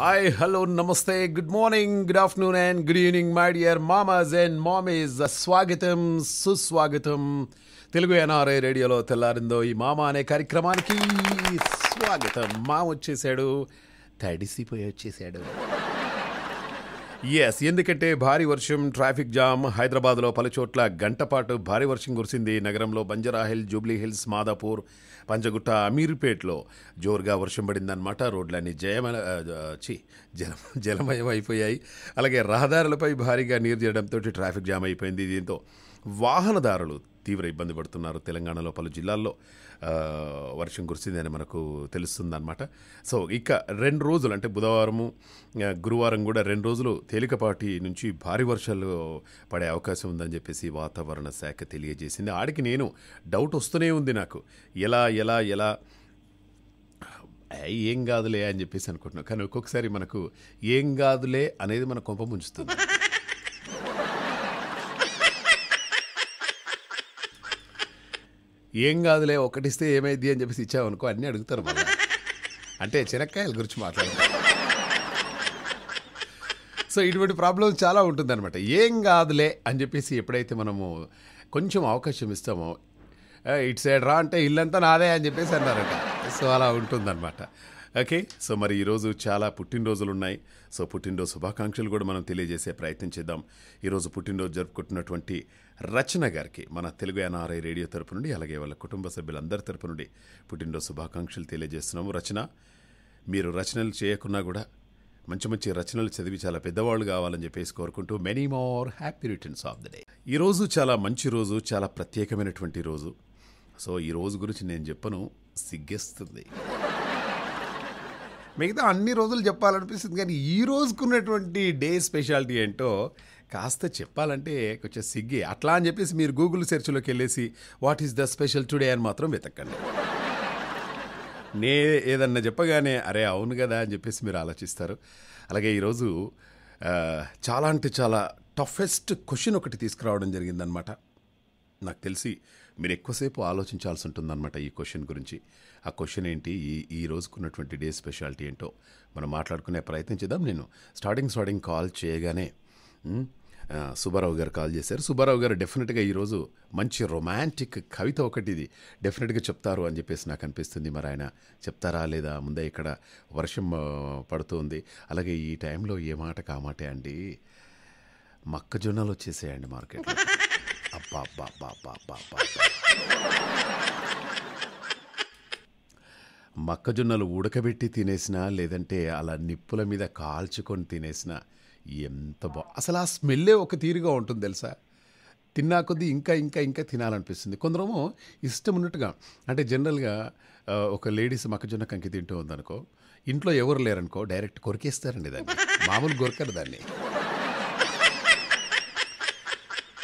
Hi hello నమస్తే good morning good afternoon and good evening my dear మామాజ్ and మామీస్ స్వాగతం సుస్వాగతం తెలుగు ఎన్ఆర్ఐ రేడియోలో తెల్లారిందో ఈ మామ అనే కార్యక్రమానికి స్వాగతం మా వచ్చేసాడు తడిసిపోయి వచ్చేసాడు ఎస్ ఎందుకంటే భారీ వర్షం ట్రాఫిక్ జామ్ హైదరాబాద్లో పలుచోట్ల గంటపాటు భారీ వర్షం కురిసింది నగరంలో బంజరాహిల్ జూబ్లీ హిల్స్ మాదాపూర్ పంచగుట్ట అమీర్పేట్లో జోరుగా వర్షం పడిందనమాట రోడ్లన్నీ జయమల చి జల జలమయం అయిపోయాయి అలాగే రహదారులపై భారీగా నీరు చేయడంతో ట్రాఫిక్ జామ్ అయిపోయింది దీంతో వాహనదారులు తీవ్ర ఇబ్బంది పడుతున్నారు తెలంగాణలో పలు జిల్లాల్లో వర్షం కురిసిందని మనకు తెలుస్తుందన్నమాట సో ఇక రెండు రోజులు అంటే బుధవారము గురువారం కూడా రెండు రోజులు తేలికపాటి నుంచి భారీ వర్షాలు పడే అవకాశం ఉందని చెప్పేసి వాతావరణ శాఖ తెలియజేసింది ఆడికి నేను డౌట్ వస్తూనే ఉంది నాకు ఎలా ఎలా ఎలా ఏం కాదులే అని చెప్పేసి అనుకుంటున్నాను కానీ ఒక్కొక్కసారి మనకు ఏం కాదులే అనేది మన కొంప ముంచుతుంది ఏం కాదులే ఒకటిస్తే ఏమైంది అని చెప్పేసి ఇచ్చావనుకో అన్నీ అడుగుతారు మనం అంటే చిరక్కాయల గురించి మాట్లాడతాం సో ఇటువంటి ప్రాబ్లమ్స్ చాలా ఉంటుందన్నమాట ఏం కాదులే అని చెప్పేసి ఎప్పుడైతే మనము కొంచెం అవకాశం ఇస్తామో ఇట్స్ సైడ్ రా అంటే ఇల్లంతా నాదే అని చెప్పేసి అన్నారట సో అలా ఉంటుందన్నమాట ఓకే సో మరి ఈరోజు చాలా పుట్టినరోజులు ఉన్నాయి సో పుట్టినరోజు శుభాకాంక్షలు కూడా మనం తెలియజేసే ప్రయత్నం చేద్దాం ఈరోజు పుట్టినరోజు జరుపుకుంటున్నటువంటి రచన గారికి మన తెలుగు ఎన్ఆర్ఐ రేడియో తరపు నుండి అలాగే వాళ్ళ కుటుంబ సభ్యులందరి తరపు నుండి పుట్టినరోజు శుభాకాంక్షలు తెలియజేస్తున్నాము రచన మీరు రచనలు చేయకున్నా కూడా మంచి మంచి రచనలు చదివి చాలా పెద్దవాళ్ళు కావాలని చెప్పేసి కోరుకుంటూ many more happy returns of the day ఈరోజు చాలా మంచి రోజు చాలా ప్రత్యేకమైనటువంటి రోజు సో ఈ రోజు గురించి నేను చెప్పను సిగ్గేస్తుంది మిగతా అన్ని రోజులు చెప్పాలనిపిస్తుంది కానీ ఈ రోజుకున్నటువంటి డే స్పెషాలిటీ ఏంటో కాస్త చెప్పాలంటే కొంచెం సిగ్గి అట్లా అని చెప్పేసి మీరు గూగుల్ సెర్చ్లోకి వెళ్ళేసి what is the special today అని మాత్రం వెతకండి నే ఏదన్నా చెప్పగానే అరే అవును కదా అని చెప్పేసి మీరు ఆలోచిస్తారు అలాగే ఈరోజు చాలా అంటే చాలా టఫెస్ట్ క్వశ్చన్ ఒకటి తీసుకురావడం జరిగిందనమాట నాకు తెలిసి మీరు ఎక్కువసేపు ఆలోచించాల్సి ఉంటుందన్నమాట ఈ క్వశ్చన్ గురించి ఆ క్వశ్చన్ ఏంటి ఈ ఈ రోజుకున్నటువంటి డే స్పెషాలిటీ ఏంటో మనం మాట్లాడుకునే ప్రయత్నం చేద్దాం నేను స్టార్టింగ్ స్టార్టింగ్ కాల్ చేయగానే సుబ్బారావు గారు కాల్ చేశారు సుబ్బారావు గారు డెఫినెట్గా ఈరోజు మంచి రొమాంటిక్ కవిత ఒకటి ఇది డెఫినెట్గా చెప్తారు అని చెప్పేసి నాకు అనిపిస్తుంది మరి ఆయన చెప్తారా లేదా ముందే ఇక్కడ వర్షం పడుతుంది అలాగే ఈ టైంలో ఏ మాట కామాటే అండి మొక్కజొన్నలు వచ్చేసేయండి మార్కెట్ అబ్బా అబ్బా అబ్బా అబ్బా అబ్బా అబ్బా మొక్కజొన్నలు ఉడకబెట్టి తినేసినా లేదంటే అలా నిప్పుల మీద కాల్చుకొని తినేసినా ఎంత బా అసలు ఆ స్మెల్లే ఒక తీరుగా ఉంటుంది తెలుసా తిన్నా కొద్దీ ఇంకా ఇంకా ఇంకా తినాలనిపిస్తుంది కొందరము ఇష్టం ఉన్నట్టుగా అంటే జనరల్గా ఒక లేడీస్ మొక్కజొన్న కంకి తింటూ ఉందనుకో ఇంట్లో ఎవరు లేరనుకో డైరెక్ట్ కొరికేస్తారండి దాన్ని మామూలు కొరకరు దాన్ని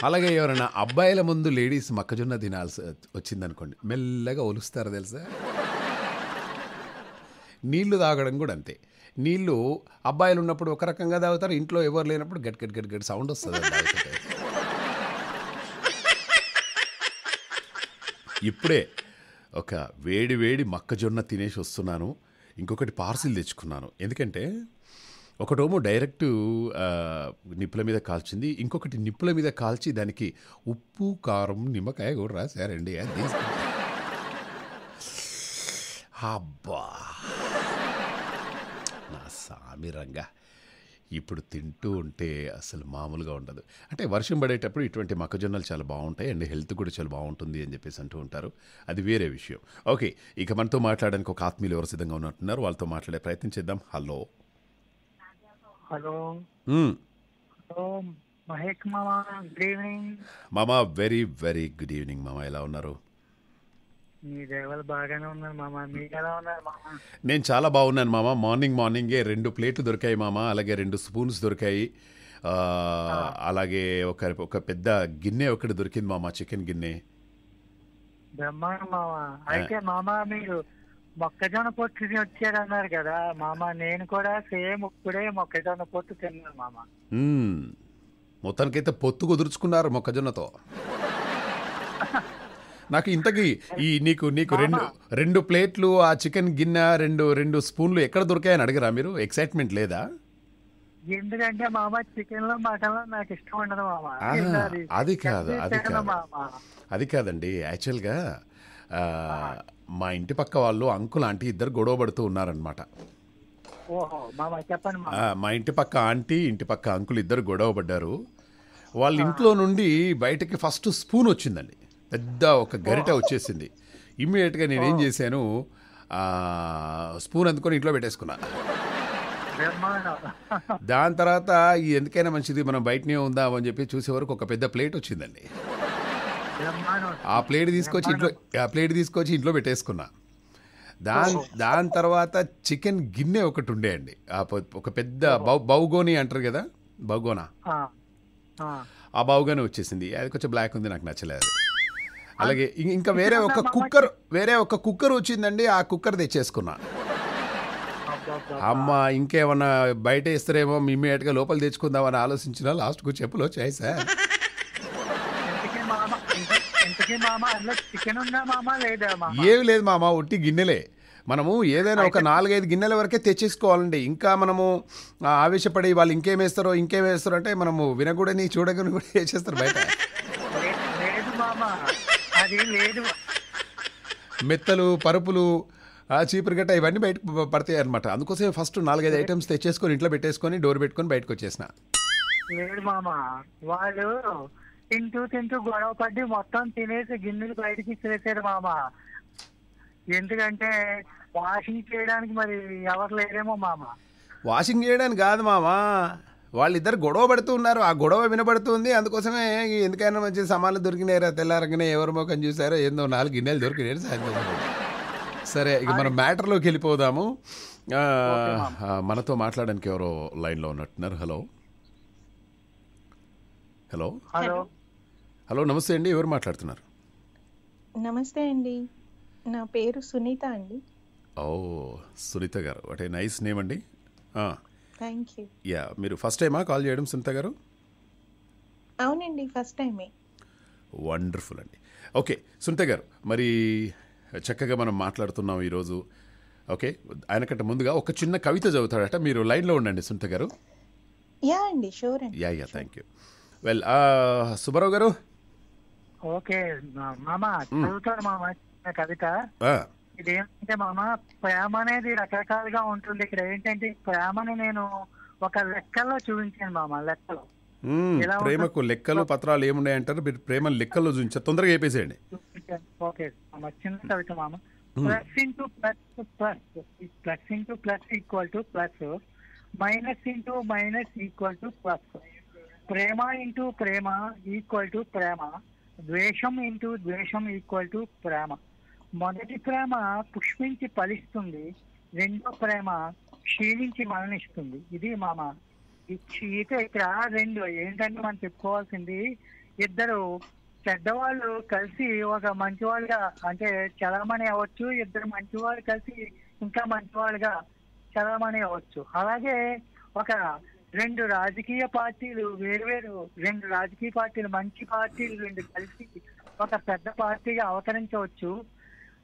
అలాగే ఎవరైనా అబ్బాయిల ముందు లేడీస్ మొక్కజొన్న తినాల్సి వచ్చిందనుకోండి మెల్లగా ఒలుస్తారు తెలుసా నీళ్లు తాగడం కూడా అంతే నీళ్ళు అబ్బాయిలు ఉన్నప్పుడు ఒక రకంగా తాగుతారు ఇంట్లో ఎవరు లేనప్పుడు గట్ గట్ గట్ గట్ సౌండ్ వస్తుంది ఇప్పుడే ఒక వేడి వేడి మక్కజొన్న తినేసి వస్తున్నాను ఇంకొకటి పార్సిల్ తెచ్చుకున్నాను ఎందుకంటే ఒకటేమో డైరెక్ట్ నిప్పుల మీద కాల్చింది ఇంకొకటి నిప్పుల మీద కాల్చి దానికి ఉప్పు కారం నిమ్మకాయ కూడా రాశారండి అబ్బా సామిరంగా ఇప్పుడు తింటూ ఉంటే అసలు మామూలుగా ఉండదు అంటే వర్షం పడేటప్పుడు ఇటువంటి మొక్కజొన్నలు చాలా బాగుంటాయి అండ్ హెల్త్ కూడా చాలా బాగుంటుంది అని చెప్పేసి అంటూ ఉంటారు అది వేరే విషయం ఓకే ఇక మనతో మాట్లాడడానికి ఒక ఆత్మీయులు ఎవరు సిద్ధంగా ఉన్నట్టున్నారు వాళ్ళతో మాట్లాడే ప్రయత్నం చేద్దాం హలో హలో మామా మామా వెరీ వెరీ గుడ్ ఈవినింగ్ మామా ఎలా ఉన్నారు బాగానే మామ మీకు ఎలా మామ నేను చాలా బాగున్నాను మామ మార్నింగ్ మార్నింగే రెండు ప్లేట్లు దొరికాయి మామ అలాగే రెండు స్పూన్స్ దొరికాయి అలాగే ఒక ఒక పెద్ద గిన్నె ఒకటి దొరికింది మామ చికెన్ గిన్నె మామ అయితే మామ మీరు మొక్కజొన్న పొట్టు తిని వచ్చారన్నారు కదా మామ నేను కూడా సేమ్ ఇప్పుడే మొక్కజొన్న పొట్టు తిన్నాను మామ మ్మ్. మొత్తానికైతే పొత్తు కుదుర్చుకున్నారు మొక్కజొన్నతో నాకు ఇంతకీ ఈ నీకు నీకు రెండు రెండు ప్లేట్లు ఆ చికెన్ గిన్నె రెండు రెండు స్పూన్లు ఎక్కడ దొరికాయని అడిగరా మీరు ఎక్సైట్మెంట్ లేదా ఎందుకంటే మామ చికెన్ లో మటన్ లో నాకు ఇష్టం ఉండదు మామ అది కాదు అది కాదు అది కాదండి యాక్చువల్గా మా ఇంటి పక్క వాళ్ళు అంకుల్ ఆంటీ ఇద్దరు గొడవ పడుతూ ఉన్నారనమాట మా ఇంటి పక్క ఆంటీ ఇంటి పక్క అంకుల్ ఇద్దరు గొడవ పడ్డారు వాళ్ళ ఇంట్లో నుండి బయటకి ఫస్ట్ స్పూన్ వచ్చిందండి పెద్ద ఒక గరిట వచ్చేసింది ఇమ్మీడియట్గా నేనేం చేశాను స్పూన్ అందుకొని ఇంట్లో పెట్టేసుకున్నా దాని తర్వాత ఎందుకైనా మంచిది మనం బయటనే ఉందామని అని చెప్పి చూసే వరకు ఒక పెద్ద ప్లేట్ వచ్చిందండి ఆ ప్లేట్ తీసుకొచ్చి ఇంట్లో ఆ ప్లేట్ తీసుకొచ్చి ఇంట్లో పెట్టేసుకున్నా దాని దాని తర్వాత చికెన్ గిన్నె ఒకటి ఉండే అండి ఒక పెద్ద బౌ బౌగోని అంటారు కదా బౌగోనా ఆ బావుగానే వచ్చేసింది అది కొంచెం బ్లాక్ ఉంది నాకు నచ్చలేదు అలాగే ఇంకా వేరే ఒక కుక్కర్ వేరే ఒక కుక్కర్ వచ్చిందండి ఆ కుక్కర్ తెచ్చేసుకున్నా అమ్మ ఇంకేమన్నా బయట ఇస్తారేమో ఇమీడియట్గా లోపల తెచ్చుకుందామని ఆలోచించిన లాస్ట్కు చెప్పులు వచ్చాయి సార్ ఏమి లేదు మామ ఒట్టి గిన్నెలే మనము ఏదైనా ఒక నాలుగైదు గిన్నెల వరకే తెచ్చేసుకోవాలండి ఇంకా మనము ఆవేశపడి వాళ్ళు ఇంకేమేస్తారో ఇంకేమేస్తారో అంటే మనము వినకూడని చూడగని కూడా చేసేస్తారు బయట లేదు మెత్తలు పరుపులు చీపురు గట్ట ఇవన్నీ బయట పడతాయి అనమాట అందుకోసం ఫస్ట్ నాలుగైదు ఐటమ్స్ తెచ్చేసుకొని ఇంట్లో పెట్టేసుకొని డోర్ పెట్టుకొని బయటకు వచ్చేసిన లేదు వాళ్ళు తింటూ తింటూ గొడవ పడి మొత్తం తినేసి గిన్నెలు బయటకి ఇచ్చేసారు మామ ఎందుకంటే వాషింగ్ చేయడానికి మరి ఎవరు లేరేమో మామ వాషింగ్ చేయడానికి కాదు మామా వాళ్ళిద్దరు గొడవ పడుతూ ఉన్నారు ఆ గొడవ వినబడుతుంది అందుకోసమే ఎందుకైనా మంచి సమాలు దొరికినారా తెల్లారంగానే ఎవరి ముఖం చూసారో ఏందో నాలుగు గిన్నెలు దొరికినారు సాయంత్రం సరే ఇక మనం మ్యాటర్లోకి వెళ్ళిపోదాము మనతో మాట్లాడడానికి ఎవరో లైన్లో ఉన్నట్టున్నారు హలో హలో హలో హలో నమస్తే అండి ఎవరు మాట్లాడుతున్నారు నమస్తే అండి నా పేరు సునీత అండి ఓ సునీత గారు అంటే నైస్ నేమ్ అండి థ్యాంక్ యూ యా మీరు ఫస్ట్ టైమా కాల్ చేయడం సునీత గారు అవునండి ఫస్ట్ టైమే వండర్ఫుల్ అండి ఓకే సునీత గారు మరి చక్కగా మనం మాట్లాడుతున్నాం ఈరోజు ఓకే ఆయన కంటే ముందుగా ఒక చిన్న కవిత చదువుతాడట మీరు లైన్లో ఉండండి సునీత గారు యా అండి షూర్ అండి yeah yeah thank you well Subbarao గారు ఓకే మామా చదువుతాను కవిత ఇదేంటంటే మామ ప్రేమ అనేది రకరకాలుగా ఉంటుంది ఇక్కడ ఏంటంటే ప్రేమని నేను ఒక లెక్కల్లో చూపించాను మామ లెక్కలో ప్రేమకు లెక్కలు పత్రాలు ఏమున్నాయి అంటారు మీరు ప్రేమ లెక్కల్లో చూపించి తొందరగా చెప్పేసేయండి ఓకే మామ చిన్న కవిత మామ plus into plus plus plus into plus equal to plus minus into minus equal to plus ప్రేమ ఇంటూ ప్రేమ ఈక్వల్ టు ప్రేమ ద్వేషం ఇంటూ ద్వేషం ఈక్వల్ టు ప్రేమ మొదటి ప్రేమ పుష్పించి ఫలిస్తుంది రెండో ప్రేమ క్షీణించి మరణిస్తుంది ఇది మామ అయితే ఇక్కడ రెండు ఏంటంటే మనం చెప్పుకోవాల్సింది ఇద్దరు పెద్దవాళ్ళు కలిసి ఒక మంచివాళ్ళుగా అంటే చలామణి అవ్వచ్చు ఇద్దరు మంచివాళ్ళు కలిసి ఇంకా మంచివాళ్ళుగా చలామణి అవ్వచ్చు అలాగే ఒక రెండు రాజకీయ పార్టీలు వేరువేరు రెండు రాజకీయ పార్టీలు మంచి పార్టీలు రెండు కలిసి ఒక పెద్ద పార్టీగా అవతరించవచ్చు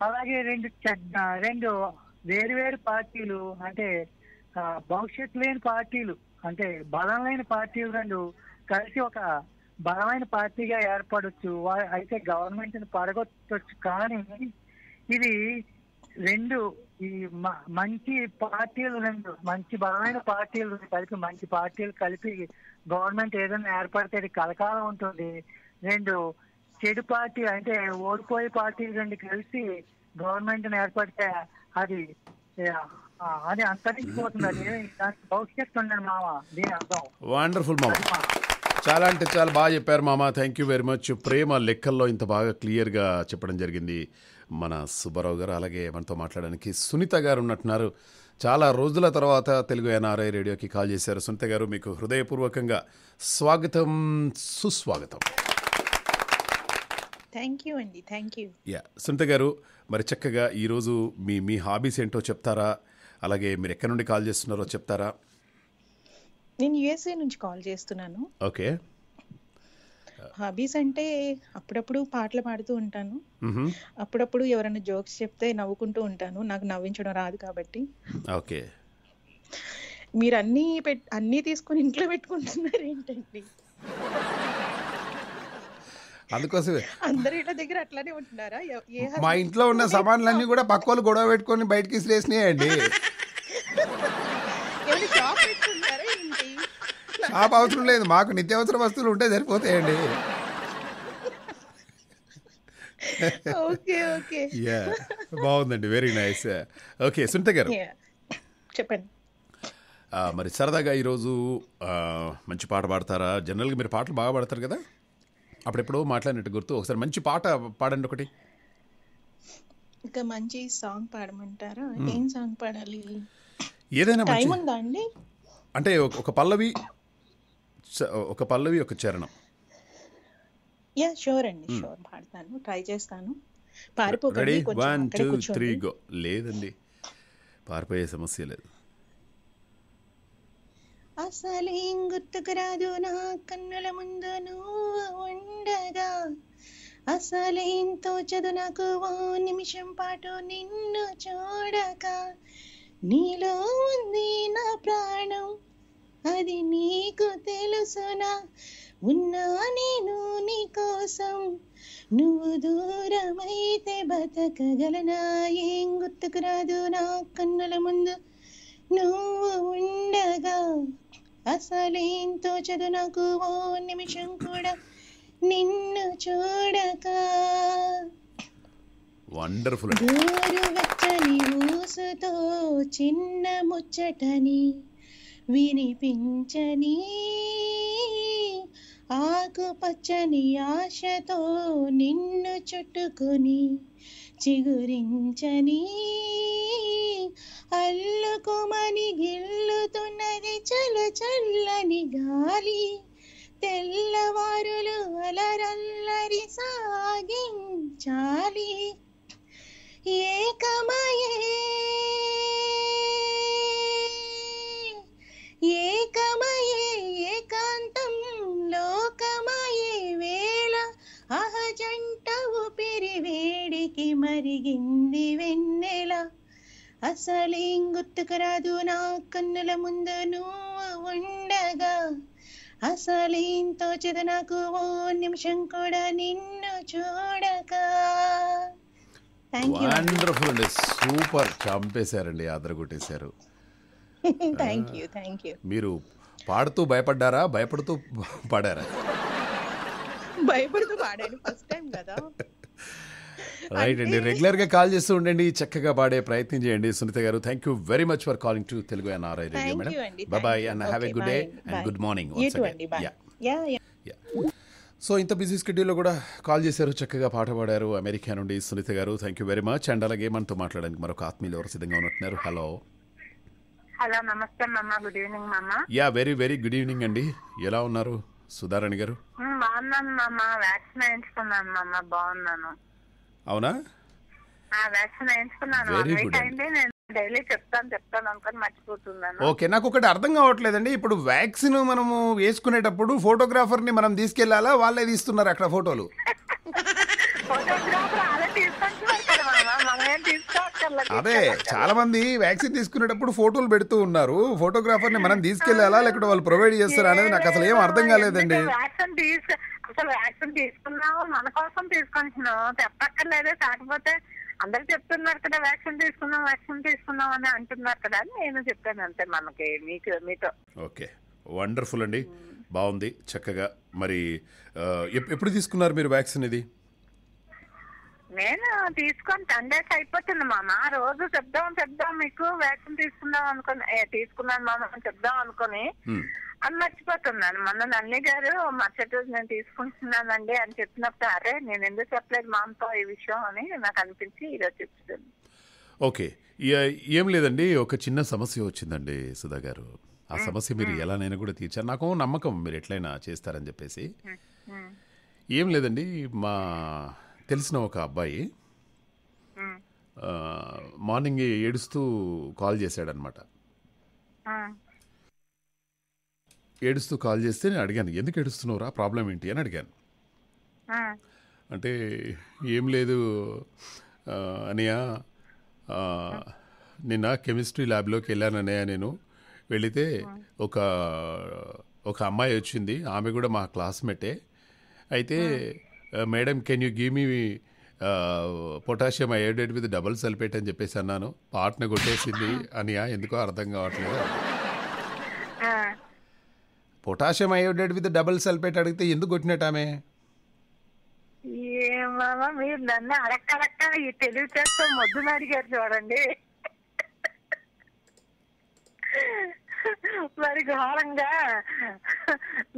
అలాగే రెండు రెండు వేరు వేరు పార్టీలు అంటే భవిష్యత్ లేని పార్టీలు అంటే బలం లేని పార్టీలు రెండు కలిసి ఒక బలమైన పార్టీగా ఏర్పడవచ్చు అయితే గవర్నమెంట్ పడగొట్టచ్చు కానీ ఇది రెండు ఈ మంచి పార్టీలు రెండు మంచి బలమైన పార్టీలు కలిపి మంచి పార్టీలు కలిపి గవర్నమెంట్ ఏదైనా ఏర్పడితే కలకాలం ఉంటుంది రెండు చెడు పార్టీ అంటే ఓడిపోయే పార్టీ రెండు కలిసి గవర్నమెంట్ ఏర్పడితే అది అది అంతరించిపోతున్నది దానికి భవిష్యత్తు ఉండదు మామ దీని అర్థం వండర్ఫుల్ మామ చాలా అంటే చాలా బాగా చెప్పారు మామ థ్యాంక్ యూ వెరీ మచ్ ప్రేమ లెక్కల్లో ఇంత బాగా క్లియర్గా చెప్పడం జరిగింది మన సుబ్బారావు గారు అలాగే మనతో మాట్లాడడానికి సునీత గారు ఉన్నట్టున్నారు చాలా రోజుల తర్వాత తెలుగు ఎన్ఆర్ఐ రేడియోకి కాల్ చేశారు సునీత గారు మీకు హృదయపూర్వకంగా స్వాగతం సుస్వాగతం థ్యాంక్ యూ అండి థ్యాంక్ యూ యా సునీత గారు మరి చక్కగా ఈరోజు మీ మీ హాబీస్ ఏంటో చెప్తారా అలాగే మీరు ఎక్కడి నుండి కాల్ చేస్తున్నారో చెప్తారా నేను యుఎస్ఏ నుంచి కాల్ చేస్తున్నాను ఓకే హాబీస్ అంటే అప్పుడప్పుడు పాటలు పాడుతూ ఉంటాను అప్పుడప్పుడు ఎవరైనా జోక్స్ చెప్తే నవ్వుకుంటూ ఉంటాను నాకు నవ్వించడం రాదు కాబట్టి ఓకే మీరు అన్నీ పెట్ అన్నీ తీసుకొని ఇంట్లో పెట్టుకుంటున్నారు ఏంటండి అందుకోసమే అందరు ఇళ్ళ దగ్గర అట్లానే ఉంటున్నారా మా ఇంట్లో ఉన్న సామాన్లన్నీ కూడా పక్కోళ్ళు గొడవ పెట్టుకొని బయటకి ఇసిరేసినాయండి షాప్ అవసరం లేదు మాకు నిత్యావసర వస్తువులు ఉంటే సరిపోతాయండి బాగుందండి వెరీ నైస్ ఓకే సునీత గారు చెప్పండి మరి సరదాగా ఈరోజు మంచి పాట పాడతారా జనరల్గా మీరు పాటలు బాగా పాడతారు కదా అప్పుడెప్పుడో మాట్లాడినట్టు గుర్తు ఒకసారి మంచి పాట పాడండి ఒకటి ఇంకా మంచి సాంగ్ పాడమంటారా ఏం సాంగ్ పాడాలి ఏదైనా టైం ఉందా అండి అంటే ఒక పల్లవి ఒక పల్లవి ఒక చరణం యా షూర్ అండి షూర్ పాడతాను ట్రై చేస్తాను పారిపోకండి వన్ టూ త్రీ లేదండి పారిపోయే సమస్య లేదు అసలేం గుర్తుకురాదు నా కన్నుల ముందు నువ్వు ఉండగా ఏం తోచదు నాకు ఓ నిమిషం పాటు నిన్ను చూడక నీలో ఉంది నా ప్రాణం అది నీకు తెలుసునా ఉన్నా నేను నీకోసం నువ్వు దూరమైతే బతకగలనా ఏం గుర్తుకురాదు నా కన్నుల ముందు నువ్వు ఉండగా అసలేంతో తోచదు నాకు ఓ నిమిషం కూడా నిన్ను చూడక వండర్ఫుల్ గోరు వెచ్చని ఊసుతో చిన్న ముచ్చటని వినిపించని పచ్చని ఆశతో నిన్ను చుట్టుకొని చిగురించని అల్లుకుమని గిల్లుతున్నది చలు చల్లని గాలి తెల్లవారులు అలరల్లరి సాగించాలి ఏకమయే ఏకమయే ఏకాంతం లోకమయే వేళ అహజంట ఊపిరి వేడికి మరిగింది వెన్న అసలేం రాదు నా కన్నుల ముందు నువ్వు ఉండగా అసలేం తోచదు నాకు ఓ నిమిషం కూడా నిన్ను చూడక వండర్ఫుల్ అండి సూపర్ చంపేశారండి ఆదర కొట్టేశారు థ్యాంక్ యూ థ్యాంక్ యూ మీరు పాడుతూ భయపడ్డారా భయపడుతూ పాడారా భయపడుతూ పాడాను ఫస్ట్ టైం కదా రైట్ అండి రెగ్యులర్ గా కాల్ చేస్తూ ఉండండి చక్కగా పాడే ప్రయత్నం చేయండి సునీత గారు thank you very much for calling to Telugu NRI radio madam bye and have a good day and good morning so ఇంత బిజీ స్కెడ్యూల్లో కూడా కాల్ చేశారు చక్కగా పాట పాడారు అమెరికా నుండి సునీత గారు thank you very much and అలాగే మనతో మాట్లాడడానికి మరొక ఆత్మీయులు ఎవరు సిద్ధంగా ఉన్నట్టున్నారు హలో హలో నమస్తే మామ గుడ్ ఈవినింగ్ మామ yeah very very good evening అండి ఎలా ఉన్నారు సుధారాణి గారు బాగున్నాను మామ వ్యాక్సిన్ వేయించుకున్నాను మామ బాగున్నాను అవునా ఓకే నాకు ఒకటి అర్థం కావట్లేదండి ఇప్పుడు వ్యాక్సిన్ మనము వేసుకునేటప్పుడు ఫోటోగ్రాఫర్ ని మనం తీసుకెళ్లాలా వాళ్ళే తీస్తున్నారు అక్కడ ఫోటోలు అదే చాలా మంది వ్యాక్సిన్ తీసుకునేటప్పుడు ఫోటోలు పెడుతూ ఉన్నారు ఫోటోగ్రాఫర్ ని మనం తీసుకెళ్లాలా లేకపోతే వాళ్ళు ప్రొవైడ్ చేస్తారా అనేది నాకు అసలు ఏం అర్థం కాలేదండి అసలు వ్యాక్సిన్ తీసుకున్నావు మన కోసం తీసుకుంటున్నావు చెప్పక్కర్లేదే కాకపోతే అందరు చెప్తున్నారు కదా వ్యాక్సిన్ తీసుకున్నాం వ్యాక్సిన్ తీసుకున్నాం అని అంటున్నారు కదా అని నేను చెప్పాను అంతే మనకి మీకు మీతో ఓకే వండర్ఫుల్ అండి బాగుంది చక్కగా మరి ఎప్పుడు తీసుకున్నారు మీరు వ్యాక్సిన్ ఇది నేను తీసుకొని టెన్ డేస్ అయిపోతుంది మామ రోజు చెప్దాం చెప్దాం మీకు వ్యాక్సిన్ తీసుకుందాం అనుకుని తీసుకున్నాను మామ అని చెప్దాం అనుకుని అని మర్చిపోతున్నాను మొన్న నన్నయ్య గారు మరుసటి రోజు నేను తీసుకుంటున్నానండి అని చెప్పినప్పుడు అరే నేను ఎందుకు చెప్పలేదు మామతో ఈ విషయం అని నాకు అనిపించి ఈరోజు చెప్తుంది ఓకే ఏం లేదండి ఒక చిన్న సమస్య వచ్చిందండి సుధా గారు ఆ సమస్య మీరు ఎలానైనా కూడా తీర్చారు నాకు నమ్మకం మీరు ఎట్లయినా చేస్తారని చెప్పేసి ఏం లేదండి మా తెలిసిన ఒక అబ్బాయి మార్నింగ్ ఏడుస్తూ కాల్ చేశాడనమాట ఏడుస్తూ కాల్ చేస్తే నేను అడిగాను ఎందుకు ఏడుస్తున్నావురా ప్రాబ్లం ఏంటి అని అడిగాను అంటే ఏం లేదు అనియా నిన్న కెమిస్ట్రీ ల్యాబ్లోకి వెళ్ళాననయ్య నేను వెళితే ఒక ఒక అమ్మాయి వచ్చింది ఆమె కూడా మా క్లాస్మేటే అయితే madam can you give me potassium iodate with double sulphate అని చెప్పేసి అన్నాను పాటను కొట్టేసింది అని ఎందుకో అర్థం కావట్లేదు potassium iodate with double sulphate అడిగితే ఎందుకు కొట్టినట్టు ఆమె మీరు నన్ను అడక్కడక్క ఈ అడిగారు చూడండి మరి ఘోరంగా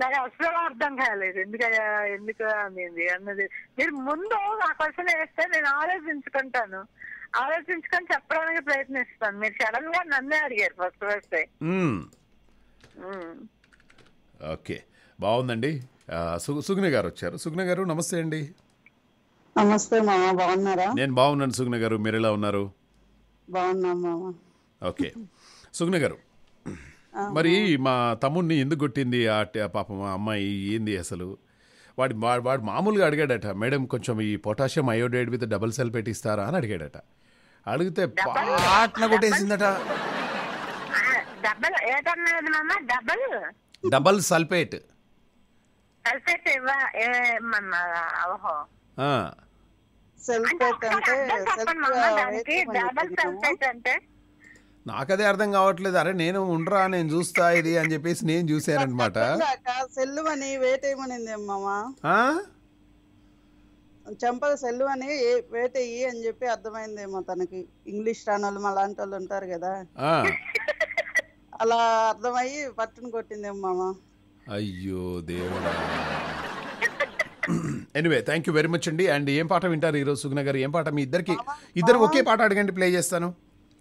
నాకు అసలు అర్థం కాలేదు ఎందుక ఎందుకు అనేది అన్నది మీరు ముందు నా క్వశ్చన్ వేస్తే నేను ఆలోచించుకుంటాను ఆలోచించుకొని చెప్పడానికి ప్రయత్నిస్తాను మీరు సడన్ గా నన్నే అడిగారు ఫస్ట్ ఫస్ట్ ఓకే బాగుందండి సుగ్న గారు వచ్చారు సుగ్న గారు నమస్తే అండి నమస్తే మామ బాగున్నారా నేను బాగున్నాను సుగ్న గారు మీరు ఎలా ఉన్నారు బాగున్నాం మామ ఓకే సుగ్న గారు మరి మా తమ్ముడిని ఎందుకు కొట్టింది ఆ పాపం మా అమ్మాయి ఏంది అసలు వాడి వాడు మామూలుగా అడిగాడట మేడం కొంచెం ఈ potassium iodide with double sulphate ఇస్తారా అని అడిగాడట అడిగితే కొట్టేసిందట డబల్ సల్ఫేట్ సల్ఫేట్ అంటే నాకదే అర్థం కావట్లేదు అరే నేను ఉండరా నేను చూస్తా ఇది అని చెప్పేసి నేను చూశానమాట సెల్లు అని వేటేయమనింది అమ్మా చెంపల సెల్లు అని వేటేయి అని చెప్పి అర్థమైందేమో తనకి ఇంగ్లీష్ రాని వాళ్ళు అలాంటి వాళ్ళు ఉంటారు కదా అలా అర్థమయ్యి పట్టును కొట్టిందేమో మామ అయ్యో దేవుడా anyway thank you very much అండి అండ్ ఏం పాట వింటారు ఈరోజు సుగ్న గారు ఏం పాట మీ ఇద్దరికి ఇద్దరు ఒకే పాట అడగండి ప్లే చేస్తాను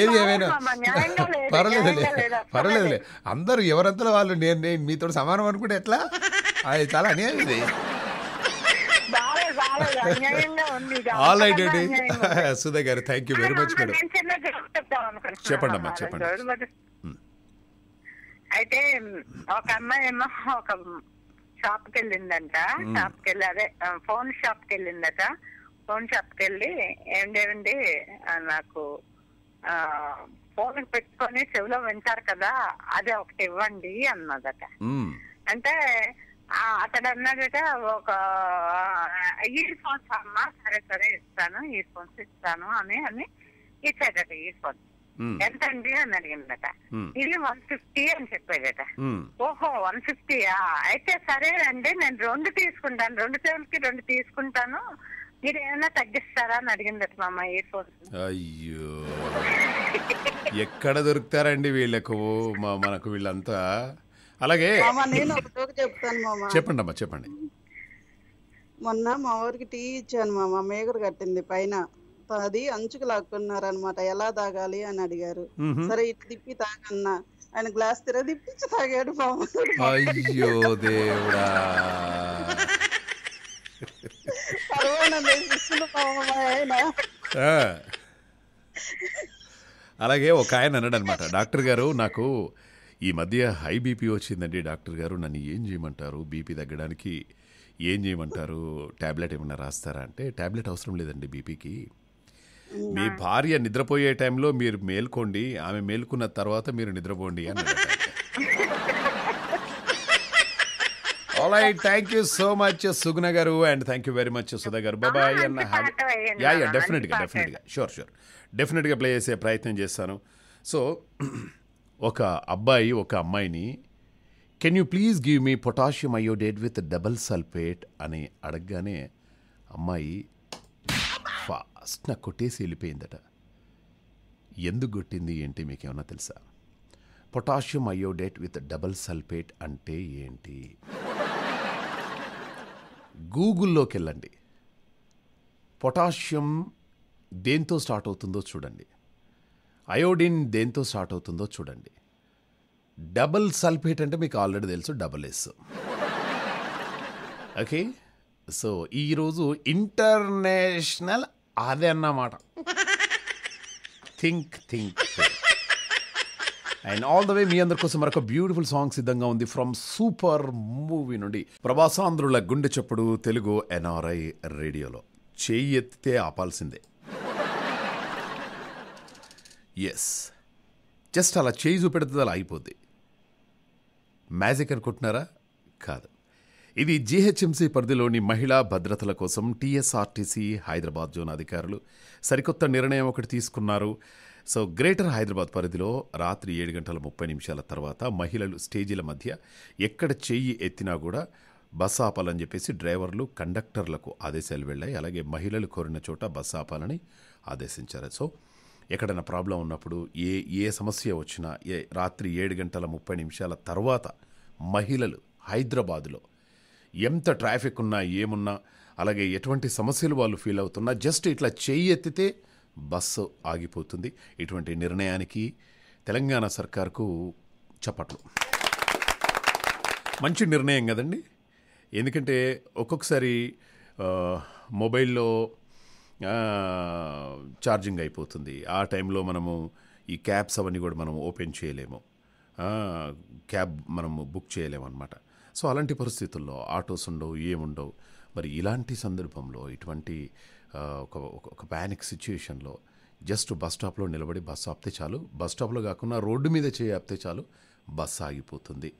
ఏది ఏమైనా పర్లేదులే పర్లేదులే అందరూ ఎవరంతా వాళ్ళు నేను నేను మీతో సమానం అనుకుంటే ఎట్లా అది చాలా అనేది ఇది ఆల్ రైట్ అండి సుధా గారు thank you very much madam చెప్పండి అమ్మా చెప్పండి అయితే ఒక అమ్మాయి ఏమో ఒక షాప్ కి వెళ్ళిందంట షాప్ కి వెళ్ళి అదే ఫోన్ షాప్ కి వెళ్ళిందట ఫోన్ షాప్ కి వెళ్ళి ఏమిటేమండి నాకు ఫోన్ పెట్టుకొని చెవిలో వింటారు కదా అది ఒకటి ఇవ్వండి అన్నదట అంటే అతడు అన్నాడట ఒక ఇయర్ ఫోన్స్ అమ్మా సరే సరే ఇస్తాను ఇయర్ ఫోన్స్ ఇస్తాను అని అని ఇచ్చాడట ఇయర్ ఫోన్స్ ఎంత అండి అని అడిగిందట ఇది వన్ ఫిఫ్టీ అని చెప్పాడట ఓహో వన్ ఫిఫ్టీయా అయితే సరే అండి నేను రెండు తీసుకుంటాను రెండు చెవులకి రెండు తీసుకుంటాను ఏమైనా తగ్గిస్తారా అని అయ్యో ఎక్కడ దొరుకుతారండి వీళ్ళకు మా మనకు వీళ్ళంతా అలాగే నేను చెప్తాను మామ చెప్పండి అమ్మా చెప్పండి మొన్న మా ఊరికి టీ ఇచ్చాను మామ మేగడు కట్టింది పైన అది అంచుకు లాక్కున్నారనమాట ఎలా తాగాలి అని అడిగారు సరే ఇటు తిప్పి తాగన్నా ఆయన గ్లాస్ తిరగ తిప్పించి తాగాడు మామ అయ్యో దేవుడా అలాగే ఒక ఆయన అన్నాడు అనమాట డాక్టర్ గారు నాకు ఈ మధ్య హై బీపీ వచ్చిందండి డాక్టర్ గారు నన్ను ఏం చేయమంటారు బీపీ తగ్గడానికి ఏం చేయమంటారు ట్యాబ్లెట్ ఏమైనా రాస్తారా అంటే ట్యాబ్లెట్ అవసరం లేదండి బీపీకి మీ భార్య నిద్రపోయే టైంలో మీరు మేల్కోండి ఆమె మేల్కొన్న తర్వాత మీరు నిద్రపోండి అని alright thank you so much Suguna గారు and thank you very much Sudha గారు బాబాయ్ అన్న యా యా డెఫినెట్గా డెఫినెట్గా షూర్ షూర్ డెఫినెట్గా ప్లే చేసే ప్రయత్నం చేస్తాను సో ఒక అబ్బాయి ఒక అమ్మాయిని can you please give me potassium iodate with double sulphate అని అడగగానే అమ్మాయి ఫాస్ట్ నాకు కొట్టేసి వెళ్ళిపోయిందట ఎందుకు కొట్టింది ఏంటి మీకు మీకేమన్నా తెలుసా potassium iodate with double sulphate అంటే ఏంటి గూగుల్లోకి వెళ్ళండి పొటాషియం దేంతో స్టార్ట్ అవుతుందో చూడండి అయోడిన్ దేంతో స్టార్ట్ అవుతుందో చూడండి డబల్ సల్ఫేట్ అంటే మీకు ఆల్రెడీ తెలుసు డబల్ ఎస్ ఓకే సో ఈరోజు ఇంటర్నేషనల్ అదే అన్నమాట think think think and all the way మీ అందరి కోసం మరొక బ్యూటిఫుల్ సాంగ్ సిద్ధంగా ఉంది ఫ్రమ్ సూపర్ మూవీ నుండి ప్రభాసాంధ్రుల గుండె చప్పుడు తెలుగు ఎన్ఆర్ఐ రేడియోలో చేయి ఎత్తితే ఆపాల్సిందే ఎస్ జస్ట్ అలా చేయి చూపెడితే అలా అయిపోద్ది మ్యాజిక్ అనుకుంటున్నారా కాదు ఇది జీహెచ్ఎంసీ పరిధిలోని మహిళా భద్రతల కోసం టీఎస్ఆర్టీసీ హైదరాబాద్ జోన్ అధికారులు సరికొత్త నిర్ణయం ఒకటి తీసుకున్నారు సో గ్రేటర్ హైదరాబాద్ పరిధిలో రాత్రి ఏడు గంటల ముప్పై నిమిషాల తర్వాత మహిళలు స్టేజీల మధ్య ఎక్కడ చెయ్యి ఎత్తినా కూడా బస్ ఆపాలని చెప్పేసి డ్రైవర్లు కండక్టర్లకు ఆదేశాలు వెళ్ళాయి అలాగే మహిళలు కోరిన చోట బస్ ఆపాలని ఆదేశించారు సో ఎక్కడైనా ప్రాబ్లం ఉన్నప్పుడు ఏ ఏ సమస్య వచ్చినా ఏ రాత్రి ఏడు గంటల ముప్పై నిమిషాల తర్వాత మహిళలు హైదరాబాదులో ఎంత ట్రాఫిక్ ఉన్నా ఏమున్నా అలాగే ఎటువంటి సమస్యలు వాళ్ళు ఫీల్ అవుతున్నా జస్ట్ ఇట్లా చెయ్యి ఎత్తితే బస్సు ఆగిపోతుంది ఇటువంటి నిర్ణయానికి తెలంగాణ సర్కార్కు చప్పట్లు మంచి నిర్ణయం కదండి ఎందుకంటే ఒక్కొక్కసారి మొబైల్లో ఛార్జింగ్ అయిపోతుంది ఆ టైంలో మనము ఈ క్యాబ్స్ అవన్నీ కూడా మనం ఓపెన్ చేయలేము క్యాబ్ మనము బుక్ చేయలేము అనమాట సో అలాంటి పరిస్థితుల్లో ఆటోస్ ఉండవు ఏముండవు మరి ఇలాంటి సందర్భంలో ఇటువంటి ఒక ఒక ప్యానిక్ సిచ్యుయేషన్లో జస్ట్ బస్ స్టాప్లో నిలబడి బస్సు ఆపితే చాలు బస్ స్టాప్లో కాకుండా రోడ్డు మీద చేయి ఆపితే చాలు బస్ ఆగిపోతుంది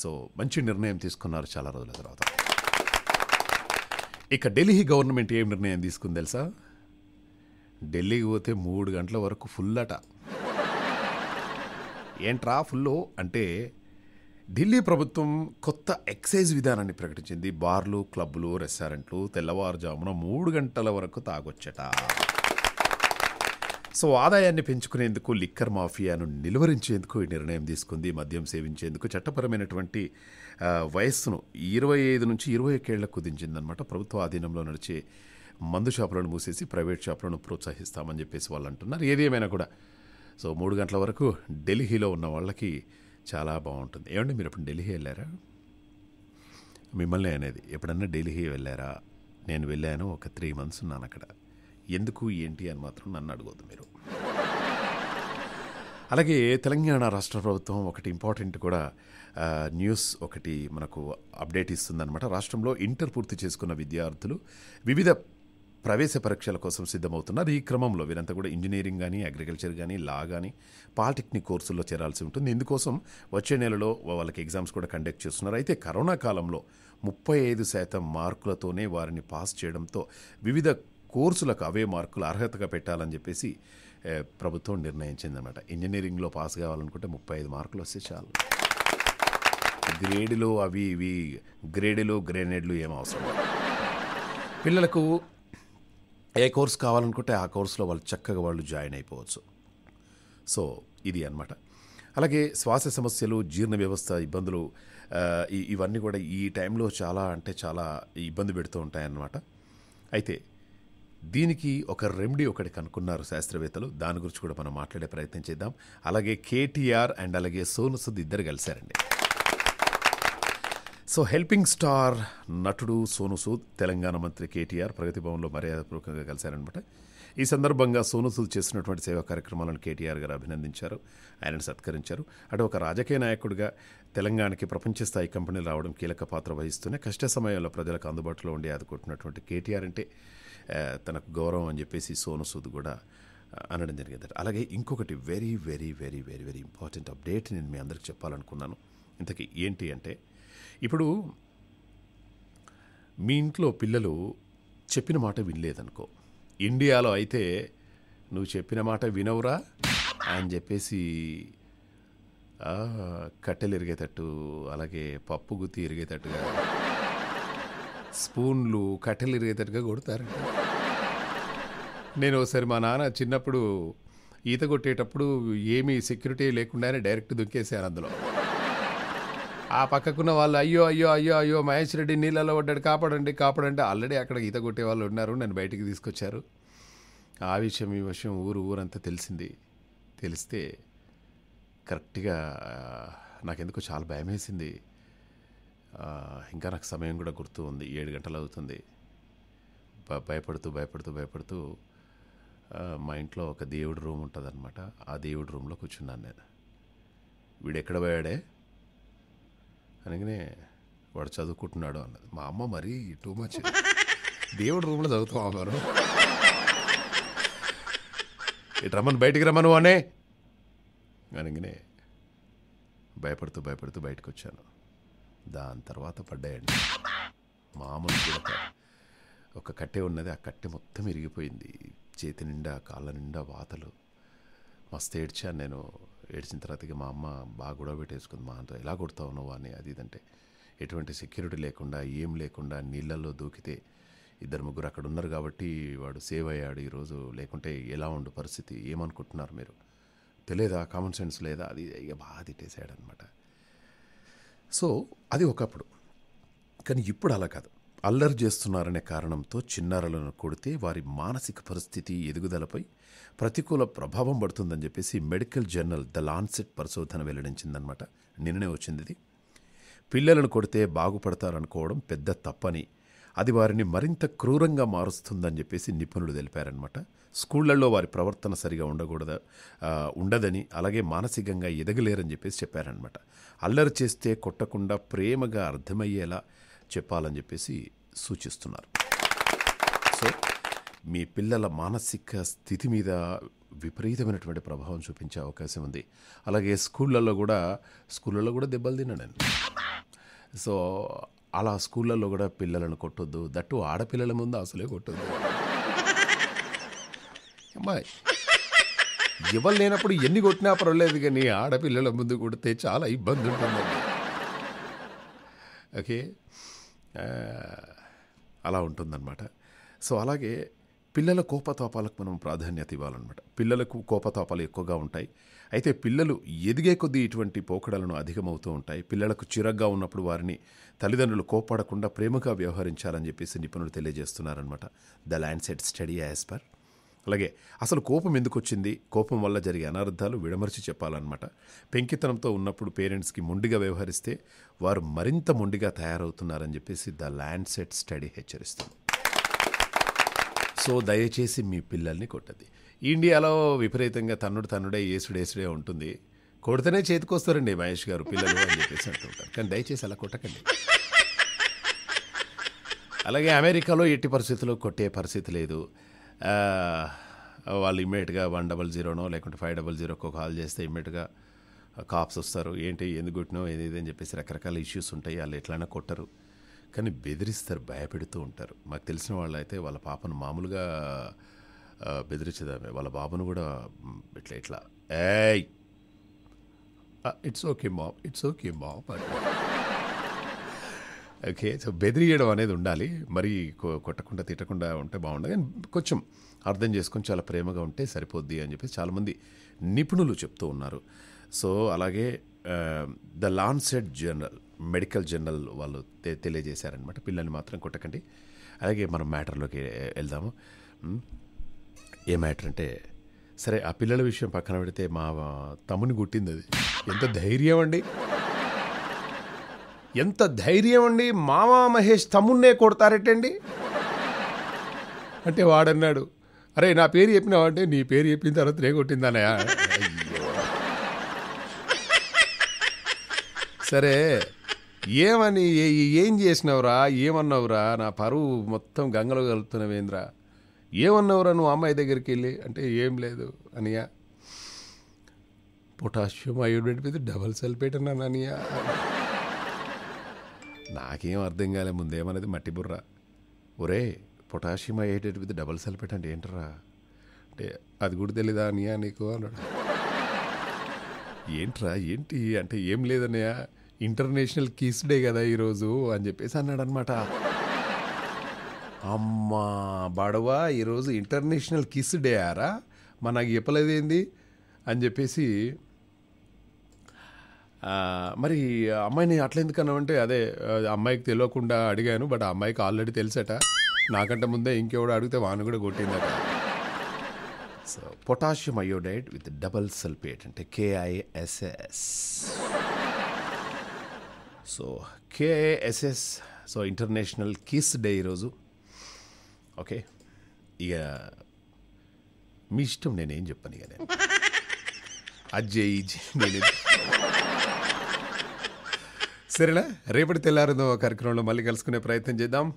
సో మంచి నిర్ణయం తీసుకున్నారు చాలా రోజుల తర్వాత ఇక ఢిల్లీ గవర్నమెంట్ ఏం నిర్ణయం తీసుకుంది తెలుసా ఢిల్లీకి పోతే మూడు గంటల వరకు ఫుల్ అట ఏంట్రా ఫుల్ అంటే ఢిల్లీ ప్రభుత్వం కొత్త ఎక్సైజ్ విధానాన్ని ప్రకటించింది బార్లు క్లబ్లు రెస్టారెంట్లు తెల్లవారుజామున మూడు గంటల వరకు తాగొచ్చట సో ఆదాయాన్ని పెంచుకునేందుకు లిక్కర్ మాఫియాను నిలువరించేందుకు ఈ నిర్ణయం తీసుకుంది మద్యం సేవించేందుకు చట్టపరమైనటువంటి వయస్సును ఇరవై ఐదు నుంచి ఇరవై ఒకేళ్లకు కుదించిందనమాట ప్రభుత్వ ఆధీనంలో నడిచే మందు షాపులను మూసేసి ప్రైవేట్ షాపులను ప్రోత్సహిస్తామని చెప్పేసి వాళ్ళు అంటున్నారు ఏదేమైనా కూడా సో మూడు గంటల వరకు ఢిల్లీలో ఉన్న వాళ్ళకి చాలా బాగుంటుంది ఏమండి మీరు ఎప్పుడు ఢిల్లీ వెళ్ళారా మిమ్మల్ని అనేది ఎప్పుడన్నా ఢిల్లీ వెళ్ళారా నేను వెళ్ళాను ఒక త్రీ మంత్స్ ఉన్నాను అక్కడ ఎందుకు ఏంటి అని మాత్రం నన్ను అడగద్దు మీరు అలాగే తెలంగాణ రాష్ట్ర ప్రభుత్వం ఒకటి ఇంపార్టెంట్ కూడా న్యూస్ ఒకటి మనకు అప్డేట్ ఇస్తుందన్నమాట రాష్ట్రంలో ఇంటర్ పూర్తి చేసుకున్న విద్యార్థులు వివిధ ప్రవేశ పరీక్షల కోసం సిద్ధమవుతున్నారు ఈ క్రమంలో వీరంతా కూడా ఇంజనీరింగ్ కానీ అగ్రికల్చర్ కానీ లా కానీ పాలిటెక్నిక్ కోర్సుల్లో చేరాల్సి ఉంటుంది ఇందుకోసం వచ్చే నెలలో వాళ్ళకి ఎగ్జామ్స్ కూడా కండక్ట్ చేస్తున్నారు అయితే కరోనా కాలంలో ముప్పై ఐదు శాతం మార్కులతోనే వారిని పాస్ చేయడంతో వివిధ కోర్సులకు అవే మార్కులు అర్హతగా పెట్టాలని చెప్పేసి ప్రభుత్వం నిర్ణయించిందన్నమాట ఇంజనీరింగ్లో పాస్ కావాలనుకుంటే ముప్పై ఐదు మార్కులు వస్తే చాలు గ్రేడులో అవి ఇవి గ్రేడులో గ్రేనేడ్లు ఏం అవసరం పిల్లలకు ఏ కోర్స్ కావాలనుకుంటే ఆ కోర్సులో వాళ్ళు చక్కగా వాళ్ళు జాయిన్ అయిపోవచ్చు సో ఇది అనమాట అలాగే శ్వాస సమస్యలు జీర్ణ వ్యవస్థ ఇబ్బందులు ఇవన్నీ కూడా ఈ టైంలో చాలా అంటే చాలా ఇబ్బంది పెడుతూ ఉంటాయన్నమాట అయితే దీనికి ఒక రెమెడీ ఒకటి కనుక్కున్నారు శాస్త్రవేత్తలు దాని గురించి కూడా మనం మాట్లాడే ప్రయత్నం చేద్దాం అలాగే కేటీఆర్ అండ్ అలాగే సోను సుద్ ఇద్దరు కలిశారండి సో హెల్పింగ్ స్టార్ నటుడు సోను సూద్ తెలంగాణ మంత్రి కేటీఆర్ ప్రగతి భవన్లో మర్యాదపూర్వకంగా కలిశారనమాట ఈ సందర్భంగా సోను సూద్ చేసినటువంటి సేవా కార్యక్రమాలను కేటీఆర్ గారు అభినందించారు ఆయనను సత్కరించారు అటు ఒక రాజకీయ నాయకుడిగా తెలంగాణకి ప్రపంచ స్థాయి కంపెనీలు రావడం కీలక పాత్ర వహిస్తూనే కష్ట సమయంలో ప్రజలకు అందుబాటులో ఉండి ఆదుకుంటున్నటువంటి కేటీఆర్ అంటే తనకు గౌరవం అని చెప్పేసి సోను సూద్ కూడా అనడం జరిగింది అలాగే ఇంకొకటి very very very very very important update నేను మీ అందరికి చెప్పాలనుకున్నాను ఇంతకీ ఏంటి అంటే ఇప్పుడు మీ ఇంట్లో పిల్లలు చెప్పిన మాట వినలేదనుకో ఇండియాలో అయితే నువ్వు చెప్పిన మాట వినవురా అని చెప్పేసి కట్టెలు ఇరిగేటట్టు అలాగే పప్పు గుత్తి ఇరిగేటట్టుగా స్పూన్లు కట్టెలు ఇరిగేటట్టుగా కొడతారు నేను ఒకసారి మా నాన్న చిన్నప్పుడు ఈత కొట్టేటప్పుడు ఏమీ సెక్యూరిటీ లేకుండానే డైరెక్ట్ దుక్కేసాను అందులో ఆ పక్కకున్న వాళ్ళు అయ్యో అయ్యో అయ్యో అయ్యో మహేష్ రెడ్డి నీళ్ళలో పడ్డాడు కాపాడండి కాపాడండి ఆల్రెడీ అక్కడ ఈత కొట్టే వాళ్ళు ఉన్నారు నన్ను బయటికి తీసుకొచ్చారు ఆ విషయం ఈ విషయం ఊరు ఊరంతా తెలిసింది తెలిస్తే కరెక్ట్గా నాకెందుకో చాలా భయం వేసింది ఇంకా నాకు సమయం కూడా గుర్తు ఉంది ఏడు గంటలు అవుతుంది భయపడుతూ భయపడుతూ భయపడుతూ మా ఇంట్లో ఒక దేవుడి రూమ్ ఉంటుందన్నమాట ఆ దేవుడి రూమ్లో కూర్చున్నాను నేను వీడు ఎక్కడ పోయాడే అనగానే వాడు చదువుకుంటున్నాడు అన్నది మా అమ్మ మరీ టూ మచ్ దేవుడు రూమ్లో చదువుతాం అమ్మారు ఇటు బయటికి రమ్మను అనే అనగానే భయపడుతూ భయపడుతూ బయటకు వచ్చాను దాని తర్వాత పడ్డాయండి మామూలు కూడా ఒక కట్టె ఉన్నది ఆ కట్టె మొత్తం ఇరిగిపోయింది చేతి నిండా కాళ్ళ నిండా వాతలు మస్తు ఏడ్చాను నేను ఏడ్చిన తర్వాత ఇక మా అమ్మ బాగా గొడవ పెట్టేసుకుంది మా అంతా ఎలా కొడతావు నువ్వు అని అది ఇదంటే ఎటువంటి సెక్యూరిటీ లేకుండా ఏం లేకుండా నీళ్ళల్లో దూకితే ఇద్దరు ముగ్గురు అక్కడ ఉన్నారు కాబట్టి వాడు సేవ్ అయ్యాడు ఈరోజు లేకుంటే ఎలా ఉండు పరిస్థితి ఏమనుకుంటున్నారు మీరు తెలియదా కామన్ సెన్స్ లేదా అది ఇక బాగా తిట్టేసాడు అనమాట సో అది ఒకప్పుడు కానీ ఇప్పుడు అలా కాదు అల్లరి చేస్తున్నారనే కారణంతో చిన్నారులను కొడితే వారి మానసిక పరిస్థితి ఎదుగుదలపై ప్రతికూల ప్రభావం పడుతుందని చెప్పేసి మెడికల్ జర్నల్ ద లాన్సెట్ పరిశోధన వెల్లడించిందనమాట నిన్ననే వచ్చింది ఇది పిల్లలను కొడితే బాగుపడతారనుకోవడం పెద్ద తప్పని అది వారిని మరింత క్రూరంగా మారుస్తుందని చెప్పేసి నిపుణులు తెలిపారనమాట స్కూళ్లలో వారి ప్రవర్తన సరిగా ఉండకూడదు ఉండదని అలాగే మానసికంగా ఎదగలేరని చెప్పేసి చెప్పారనమాట అల్లరి చేస్తే కొట్టకుండా ప్రేమగా అర్థమయ్యేలా చెప్పాలని చెప్పేసి సూచిస్తున్నారు సో మీ పిల్లల మానసిక స్థితి మీద విపరీతమైనటువంటి ప్రభావం చూపించే అవకాశం ఉంది అలాగే స్కూళ్ళల్లో కూడా స్కూళ్ళల్లో కూడా దెబ్బలు తిన్నాడు సో అలా స్కూళ్ళల్లో కూడా పిల్లలను కొట్టొద్దు దట్టు ఆడపిల్లల ముందు అసలే కొట్టొద్దు అమ్మాయి ఇవ్వలు లేనప్పుడు ఎన్ని కొట్టినా పర్వాలేదు కానీ ఆడపిల్లల ముందు కొడితే చాలా ఇబ్బంది ఉంటుంది ఓకే అలా ఉంటుందన్నమాట సో అలాగే పిల్లల కోపతాపాలకు మనం ప్రాధాన్యత ఇవ్వాలన్నమాట పిల్లలకు కోపతాపాలు ఎక్కువగా ఉంటాయి అయితే పిల్లలు ఎదిగే కొద్దీ ఇటువంటి పోకడలను అధికమవుతూ ఉంటాయి పిల్లలకు చిరగ్గా ఉన్నప్పుడు వారిని తల్లిదండ్రులు కోపాడకుండా ప్రేమగా వ్యవహరించాలని చెప్పేసి నిపుణులు తెలియజేస్తున్నారనమాట the Lancet study as per అలాగే అసలు కోపం ఎందుకు వచ్చింది కోపం వల్ల జరిగే అనర్థాలు విడమర్చి చెప్పాలన్నమాట పెంకితనంతో ఉన్నప్పుడు పేరెంట్స్కి మొండిగా వ్యవహరిస్తే వారు మరింత మొండిగా తయారవుతున్నారని చెప్పేసి ద ల్యాండ్ సెట్ స్టడీ హెచ్చరిస్తుంది సో దయచేసి మీ పిల్లల్ని కొట్టద్ది ఇండియాలో విపరీతంగా తన్నుడు తన్నుడే ఏసుడు ఏసుడే ఉంటుంది కొడితేనే చేతికొస్తారండి మహేష్ గారు పిల్లలు అని చెప్పేసి అంటుంటారు కానీ దయచేసి అలా కొట్టకండి అలాగే అమెరికాలో ఎట్టి పరిస్థితుల్లో కొట్టే పరిస్థితి లేదు వాళ్ళు ఇమ్మీడియట్గా వన్ డబల్ జీరోనో లేకుంటే ఫైవ్ డబల్ జీరోకో కాల్ చేస్తే ఇమ్మీడియట్గా కాప్స్ వస్తారు ఏంటి ఎందుకు కొట్టినో ఏది అని చెప్పేసి రకరకాల ఇష్యూస్ ఉంటాయి వాళ్ళు ఎట్లయినా కొట్టరు కానీ బెదిరిస్తారు భయపెడుతూ ఉంటారు మాకు తెలిసిన వాళ్ళు అయితే వాళ్ళ పాపను మామూలుగా బెదిరించేదామే వాళ్ళ బాబును కూడా ఇట్లా ఇట్లా ఏయ్ ఇట్స్ ఓకే మా ఇట్స్ ఓకే మా ఓకే సో బెదిరియడం అనేది ఉండాలి మరి కొట్టకుండా తిట్టకుండా ఉంటే బాగుండదు కానీ కొంచెం అర్థం చేసుకొని చాలా ప్రేమగా ఉంటే సరిపోద్ది అని చెప్పేసి చాలామంది నిపుణులు చెప్తూ ఉన్నారు సో అలాగే the Lancet journal medical journal వాళ్ళు తెలియజేశారనమాట పిల్లల్ని మాత్రం కొట్టకండి అలాగే మనం మ్యాటర్లోకి వెళ్దాము ఏ మ్యాటర్ అంటే సరే ఆ పిల్లల విషయం పక్కన పెడితే మా తమ్ముని గుట్టింది అది ఎంత ధైర్యం అండి ఎంత ధైర్యం అండి మామ మహేష్ తమ్మున్నే కొడతారటండి అంటే వాడన్నాడు అరే నా పేరు అంటే నీ పేరు చెప్పిన తర్వాత రే కొట్టిందనయా సరే ఏమని ఏం చేసినావురా ఏమన్నావురా నా పరువు మొత్తం గంగలో కలుపుతున్నవేంద్రా ఏమన్నావురా నువ్వు అమ్మాయి దగ్గరికి వెళ్ళి అంటే ఏం లేదు అనియా పొటాషియం అయోడేట్ మీద డబల్ సల్ఫేట్ అన్నాను అనియా నాకేం అర్థం కాలే ముందేమనేది మట్టి బుర్ర ఒరే పొటాషియం అయోడేట్ మీద డబల్ సల్ఫేట్ అంటే ఏంటరా అంటే అది కూడా తెలీదా అనియా నీకు అన్నాడు ఏంట్రా ఏంటి అంటే ఏం లేదన్నయ్యా ఇంటర్నేషనల్ కిస్ డే కదా ఈరోజు అని చెప్పేసి అన్నాడు అనమాట అమ్మా బడవా ఈరోజు ఇంటర్నేషనల్ కిస్ డే ఆరా మా నాకు చెప్పలేదేంది అని చెప్పేసి మరి అమ్మాయిని అట్లెందుకు అన్నామంటే అదే అమ్మాయికి తెలియకుండా అడిగాను బట్ ఆ అమ్మాయికి ఆల్రెడీ తెలుసట నాకంటే ముందే ఇంకెవడో అడిగితే వాను కూడా కొట్టిందట so potassium iodide with double sulphate అంటే K I S S so K S S so international kiss day ఈరోజు ఓకే ఇక మీ ఇష్టం నేనేం చెప్పాను ఇక నేను అజ్జయ్ నేను సరేనా రేపటి తెల్లారుదో కార్యక్రమంలో మళ్ళీ కలుసుకునే ప్రయత్నం చేద్దాం